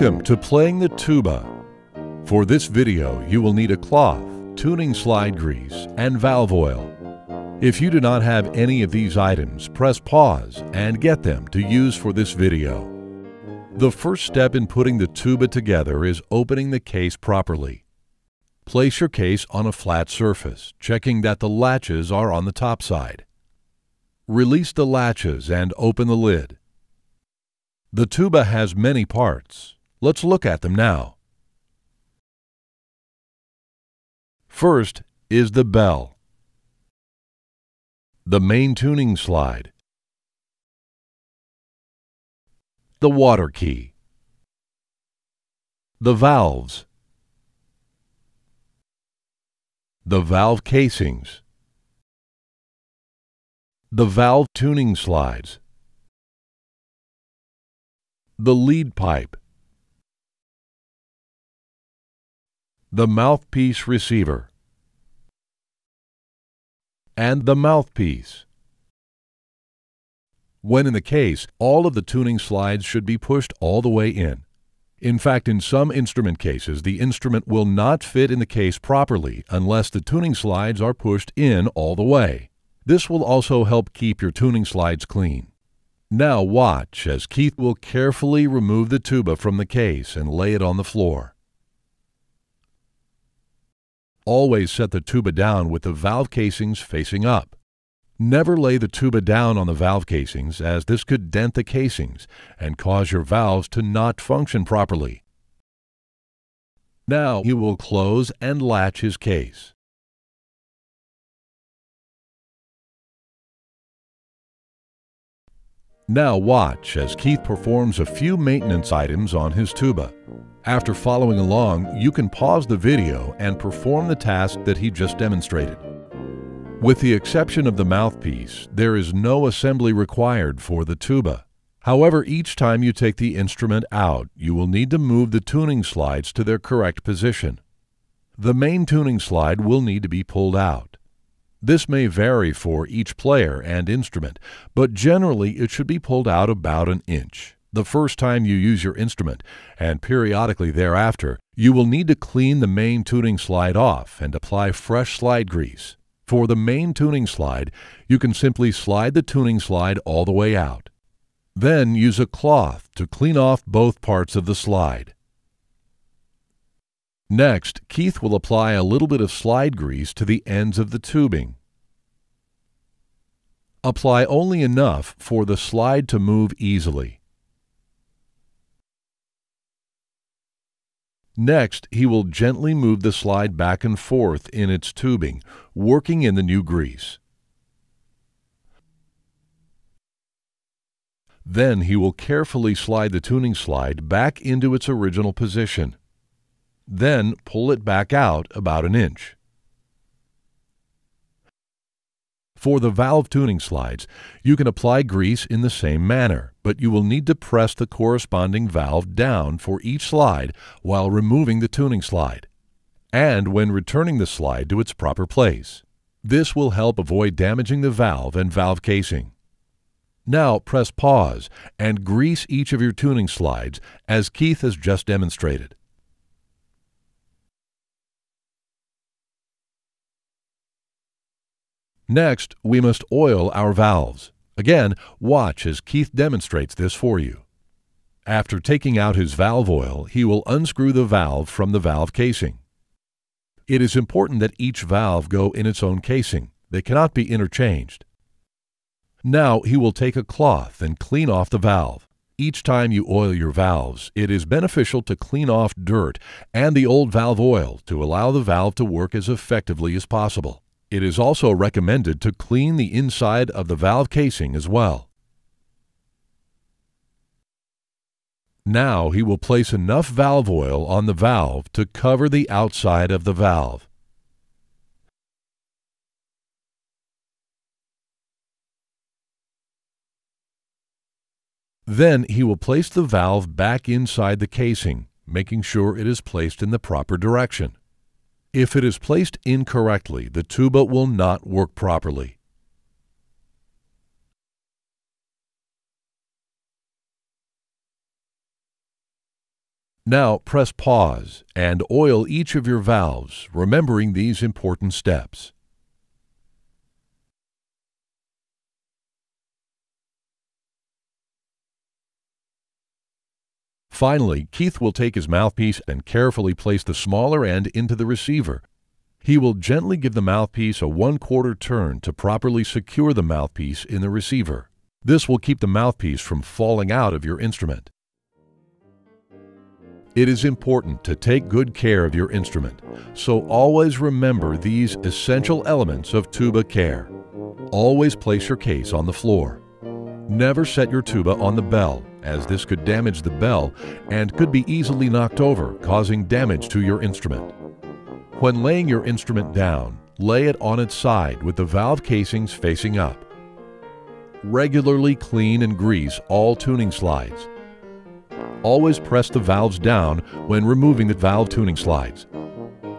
Welcome to Playing the Tuba. For this video, you will need a cloth, tuning slide grease, and valve oil. If you do not have any of these items, press pause and get them to use for this video. The first step in putting the tuba together is opening the case properly. Place your case on a flat surface, checking that the latches are on the top side. Release the latches and open the lid. The tuba has many parts. Let's look at them now. First is the bell, the main tuning slide, the water key, the valves, the valve casings, the valve tuning slides, the lead pipe, the mouthpiece receiver, and the mouthpiece. When in the case, all of the tuning slides should be pushed all the way in. In fact, in some instrument cases, the instrument will not fit in the case properly unless the tuning slides are pushed in all the way. This will also help keep your tuning slides clean. Now watch as Keith will carefully remove the tuba from the case and lay it on the floor always set the tuba down with the valve casings facing up. Never lay the tuba down on the valve casings as this could dent the casings and cause your valves to not function properly. Now he will close and latch his case. Now watch as Keith performs a few maintenance items on his tuba. After following along, you can pause the video and perform the task that he just demonstrated. With the exception of the mouthpiece, there is no assembly required for the tuba. However, each time you take the instrument out, you will need to move the tuning slides to their correct position. The main tuning slide will need to be pulled out. This may vary for each player and instrument, but generally it should be pulled out about an inch. The first time you use your instrument, and periodically thereafter, you will need to clean the main tuning slide off and apply fresh slide grease. For the main tuning slide, you can simply slide the tuning slide all the way out. Then use a cloth to clean off both parts of the slide. Next, Keith will apply a little bit of slide grease to the ends of the tubing. Apply only enough for the slide to move easily. Next, he will gently move the slide back and forth in its tubing, working in the new grease. Then he will carefully slide the tuning slide back into its original position then pull it back out about an inch. For the valve tuning slides, you can apply grease in the same manner, but you will need to press the corresponding valve down for each slide while removing the tuning slide, and when returning the slide to its proper place. This will help avoid damaging the valve and valve casing. Now press pause and grease each of your tuning slides as Keith has just demonstrated. Next, we must oil our valves. Again, watch as Keith demonstrates this for you. After taking out his valve oil, he will unscrew the valve from the valve casing. It is important that each valve go in its own casing. They cannot be interchanged. Now he will take a cloth and clean off the valve. Each time you oil your valves, it is beneficial to clean off dirt and the old valve oil to allow the valve to work as effectively as possible. It is also recommended to clean the inside of the valve casing as well. Now he will place enough valve oil on the valve to cover the outside of the valve. Then he will place the valve back inside the casing, making sure it is placed in the proper direction. If it is placed incorrectly, the tuba will not work properly. Now press pause and oil each of your valves, remembering these important steps. Finally, Keith will take his mouthpiece and carefully place the smaller end into the receiver. He will gently give the mouthpiece a one quarter turn to properly secure the mouthpiece in the receiver. This will keep the mouthpiece from falling out of your instrument. It is important to take good care of your instrument, so always remember these essential elements of tuba care. Always place your case on the floor. Never set your tuba on the bell as this could damage the bell and could be easily knocked over, causing damage to your instrument. When laying your instrument down, lay it on its side with the valve casings facing up. Regularly clean and grease all tuning slides. Always press the valves down when removing the valve tuning slides.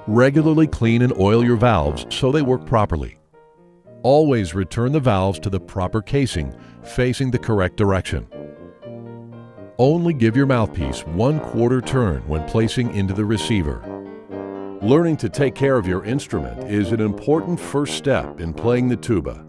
Regularly clean and oil your valves so they work properly. Always return the valves to the proper casing, facing the correct direction. Only give your mouthpiece one quarter turn when placing into the receiver. Learning to take care of your instrument is an important first step in playing the tuba.